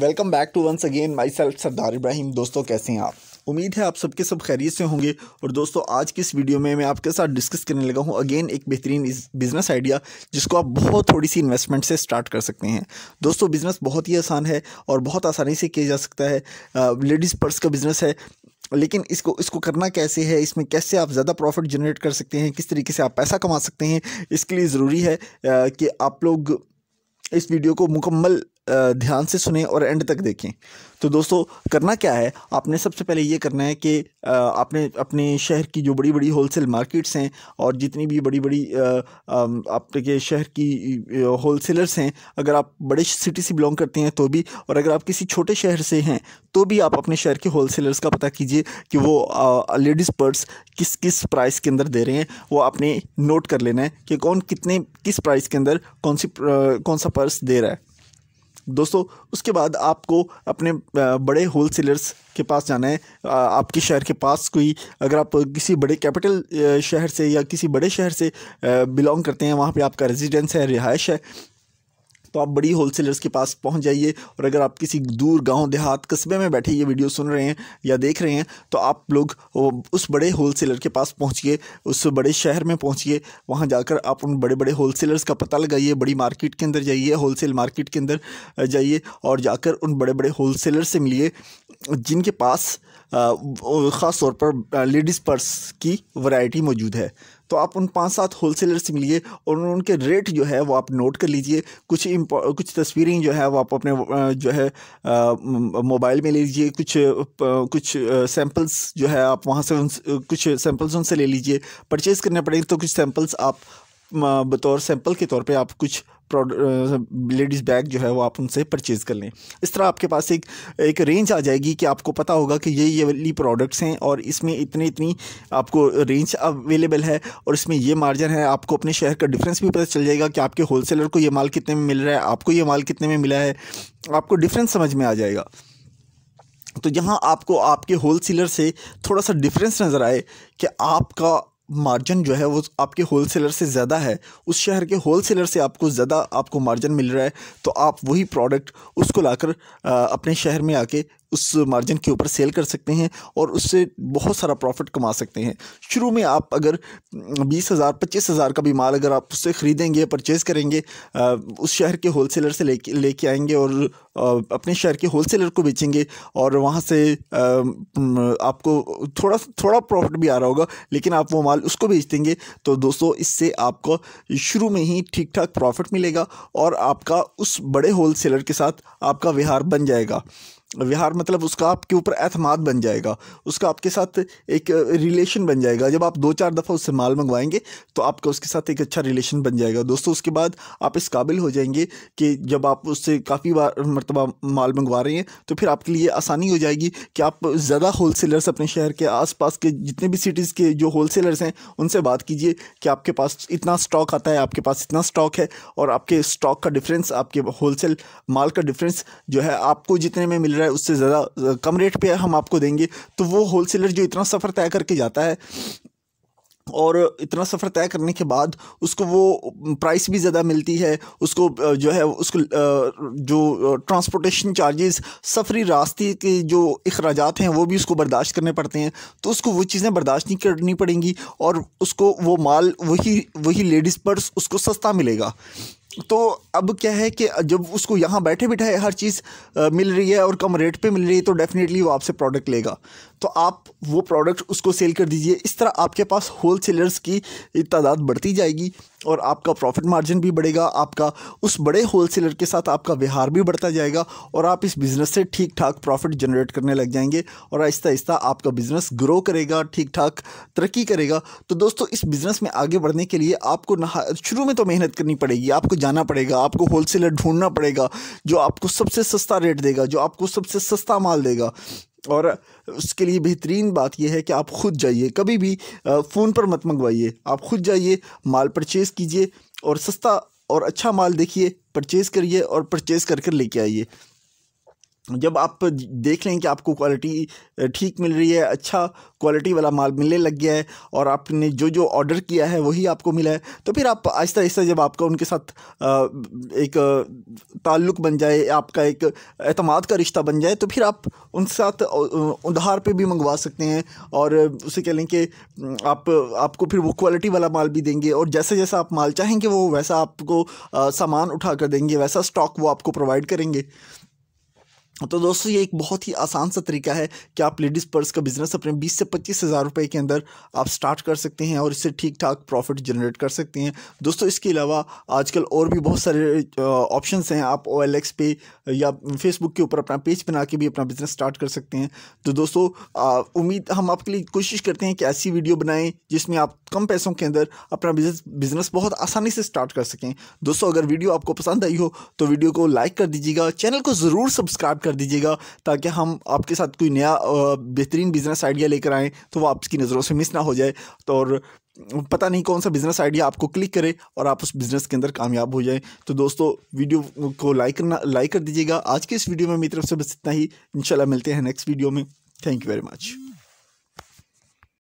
welcome back to once again myself Sardar Ibrahim दोस्तों कैसे हैं आप उम्मीद है आप सबके सब, सब खैरियत से होंगे और दोस्तों आज की इस वीडियो में मैं आपके साथ डिस्कस करने लगा हूं अगेन एक बेहतरीन बिज़नेस आइडिया जिसको आप बहुत थोड़ी सी इन्वेस्टमेंट से स्टार्ट कर सकते हैं दोस्तों बिज़नेस बहुत ही आसान है और बहुत आसानी से किया जा सकता है लेडीज़ पर्स का बिज़नेस है लेकिन इसको इसको करना कैसे है इसमें कैसे आप ज़्यादा प्रॉफिट जनरेट कर सकते हैं किस तरीके से आप पैसा कमा सकते हैं इसके लिए ज़रूरी है कि आप लोग इस वीडियो को मुकम्मल ध्यान से सुने और एंड तक देखें तो दोस्तों करना क्या है आपने सबसे पहले ये करना है कि आपने अपने शहर की जो बड़ी बड़ी होलसेल मार्केट्स हैं और जितनी भी बड़ी बड़ी आपके शहर की होलसेलर्स हैं अगर आप बड़े सिटी से बिलोंग करते हैं तो भी और अगर आप किसी छोटे शहर से हैं तो भी आप अपने शहर के होलसेलर्स का पता कीजिए कि वो लेडीज़ पर्स किस किस प्राइस के अंदर दे रहे हैं वो आपने नोट कर लेना है कि कौन कितने किस प्राइस के अंदर कौन सी कौन सा पर्स दे रहा है दोस्तों उसके बाद आपको अपने बड़े होल सेलर्स के पास जाना है आपके शहर के पास कोई अगर आप किसी बड़े कैपिटल शहर से या किसी बड़े शहर से बिलोंग करते हैं वहाँ पे आपका रेजिडेंस है रिहाइश है तो आप बड़ी होलसेलर्स के पास पहुंच जाइए और अगर आप किसी दूर गांव देहात कस्बे में बैठे ये वीडियो सुन रहे हैं या देख रहे हैं तो आप लोग उस बड़े होलसेलर के पास पहुंचिए उस बड़े शहर में पहुंचिए वहाँ जाकर आप उन बड़े बड़े होलसेलर्स का पता लगाइए बड़ी मार्केट के अंदर जाइए होलसेल मार्केट के अंदर जाइए और जाकर उन बड़े बड़े होल से मिलिए जिनके पास ख़ास तौर पर लेडीज़ पर्स की वैरायटी मौजूद है तो आप उन पाँच सात होलसेलर से मिलिए और उनके रेट जो है वो आप नोट कर लीजिए कुछ कुछ तस्वीरें जो है वो आप अपने जो है मोबाइल में ले लीजिए कुछ कुछ सैंपल्स जो है आप वहाँ से उन कुछ सैम्पल्स उनसे ले लीजिए परचेज़ करने पड़ेंगे तो कुछ सैंपल्स आप बतौर सैम्पल के तौर पे आप कुछ लेडीज़ बैग जो है वो आप उनसे परचेज़ कर लें इस तरह आपके पास एक एक रेंज आ जाएगी कि आपको पता होगा कि ये ये वाली प्रोडक्ट्स हैं और इसमें इतनी इतनी आपको रेंज अवेलेबल है और इसमें ये मार्जिन है आपको अपने शहर का डिफरेंस भी पता चल जाएगा कि आपके होलसेलर को ये माल कितने में मिल रहा है आपको ये माल कितने में मिला है आपको डिफरेंस समझ में आ जाएगा तो यहाँ आपको आपके होल सेलर से थोड़ा सा डिफरेंस नज़र आए कि आपका मार्जिन जो है वो आपके होल सेलर से ज़्यादा है उस शहर के होल सेलर से आपको ज़्यादा आपको मार्जिन मिल रहा है तो आप वही प्रोडक्ट उसको लाकर अपने शहर में आके उस मार्जिन के ऊपर सेल कर सकते हैं और उससे बहुत सारा प्रॉफिट कमा सकते हैं शुरू में आप अगर बीस हज़ार पच्चीस हज़ार का भी माल अगर आप उससे ख़रीदेंगे परचेज़ करेंगे उस शहर के होल सेलर से लेके लेके आएंगे और अपने शहर के होल सेलर को बेचेंगे और वहाँ से आपको थोड़ा थोड़ा प्रॉफिट भी आ रहा होगा लेकिन आप वो माल उसको बेच देंगे तो दोस्तों इससे आपको शुरू में ही ठीक ठाक प्रॉफिट मिलेगा और आपका उस बड़े होल सेलर के साथ आपका व्यवहार बन जाएगा व्यवहार मतलब उसका आपके ऊपर अहतमाद बन जाएगा उसका आपके साथ एक रिलेशन बन जाएगा जब आप दो चार दफ़ा उससे माल मंगवाएंगे तो आपका उसके साथ एक अच्छा रिलेशन बन जाएगा दोस्तों उसके बाद आप इस काबिल हो जाएंगे कि जब आप उससे काफ़ी बार मरतबा माल मंगवा रहे हैं तो फिर आपके लिए आसानी हो जाएगी कि आप ज़्यादा होल सेलर्स अपने शहर के आस के जितने भी सिटीज़ के जो होल सेलर्स हैं उनसे बात कीजिए कि आपके पास इतना स्टॉक आता है आपके पास इतना स्टॉक है और आपके स्टॉक का डिफरेंस आपके होल माल का डिफरेंस जो है आपको जितने में मिल रहा है उससे ज़्यादा कम रेट पे हम आपको देंगे तो वो होलसेलर जो इतना सफ़र तय करके जाता है और इतना सफ़र तय करने के बाद उसको वो प्राइस भी ज़्यादा मिलती है उसको जो है उसको जो ट्रांसपोर्टेशन चार्जेस सफरी रास्ते के जो अखराज हैं वो भी उसको बर्दाश्त करने पड़ते हैं तो उसको वो चीज़ें बर्दाश्त नहीं करनी पड़ेंगी और उसको वो माल वही वही लेडीज़ पर्स उसको सस्ता मिलेगा तो अब क्या है कि जब उसको यहाँ बैठे बिठाए हर चीज़ मिल रही है और कम रेट पे मिल रही है तो डेफ़िनेटली वो आपसे प्रोडक्ट लेगा तो आप वो प्रोडक्ट उसको सेल कर दीजिए इस तरह आपके पास होल सेलर्स की तादाद बढ़ती जाएगी और आपका प्रॉफिट मार्जिन भी बढ़ेगा आपका उस बड़े होलसेलर के साथ आपका व्यवहार भी बढ़ता जाएगा और आप इस बिज़नेस से ठीक ठाक प्रॉफिट जनरेट करने लग जाएंगे और आहिस्ता आहिस्ता आपका बिज़नेस ग्रो करेगा ठीक ठाक तरक्की करेगा तो दोस्तों इस बिज़नेस में आगे बढ़ने के लिए आपको शुरू में तो मेहनत करनी पड़ेगी आपको जाना पड़ेगा आपको सेलर ढूंढना पड़ेगा जो आपको सबसे सस्ता रेट देगा जो आपको सबसे सस्ता माल देगा और उसके लिए बेहतरीन बात यह है कि आप ख़ुद जाइए कभी भी फ़ोन पर मत मंगवाइए आप ख़ुद जाइए माल परचेज़ कीजिए और सस्ता और अच्छा माल देखिए परचेज़ करिए और परचेज़ कर कर लेके आइए जब आप देख लें कि आपको क्वालिटी ठीक मिल रही है अच्छा क्वालिटी वाला माल मिलने लग गया है और आपने जो जो ऑर्डर किया है वही आपको मिला है तो फिर आप आहिस्ता आहिस्ता जब आपका उनके साथ एक ताल्लुक़ बन जाए आपका एक अतमाद का रिश्ता बन जाए तो फिर आप उनके साथ उधार पे भी मंगवा सकते हैं और उसे कह लें कि आप आपको फिर वो क्वालिटी वाला माल भी देंगे और जैसे जैसा आप माल चाहेंगे वो वैसा आपको सामान उठा कर देंगे वैसा स्टॉक वो आपको प्रोवाइड करेंगे तो दोस्तों ये एक बहुत ही आसान सा तरीका है कि आप लेडीज़ पर्स का बिज़नेस अपने 20 से पच्चीस हज़ार रुपये के अंदर आप स्टार्ट कर सकते हैं और इससे ठीक ठाक प्रॉफिट जनरेट कर सकते हैं दोस्तों इसके अलावा आजकल और भी बहुत सारे ऑप्शंस हैं आप ओ पे या फेसबुक के ऊपर अपना पेज बना के भी अपना बिज़नेस स्टार्ट कर सकते हैं तो दोस्तों उम्मीद हम आपके लिए कोशिश करते हैं कि ऐसी वीडियो बनाएँ जिसमें आप कम पैसों के अंदर अपना बिज़नेस बिज़नेस बहुत आसानी से स्टार्ट कर सकें दोस्तों अगर वीडियो आपको पसंद आई हो तो वीडियो को लाइक कर दीजिएगा चैनल को ज़रूर सब्सक्राइब कर दीजिएगा ताकि हम आपके साथ कोई नया बेहतरीन बिज़नेस आइडिया लेकर आएँ तो वो आपकी नज़रों से मिस ना हो जाए तो और पता नहीं कौन सा बिज़नेस आइडिया आपको क्लिक करे और आप उस बिज़नेस के अंदर कामयाब हो जाएं तो दोस्तों वीडियो को लाइक करना लाइक कर दीजिएगा आज के इस वीडियो में मेरी तरफ से बस इतना ही इंशाल्लाह मिलते हैं नेक्स्ट वीडियो में थैंक यू वेरी मच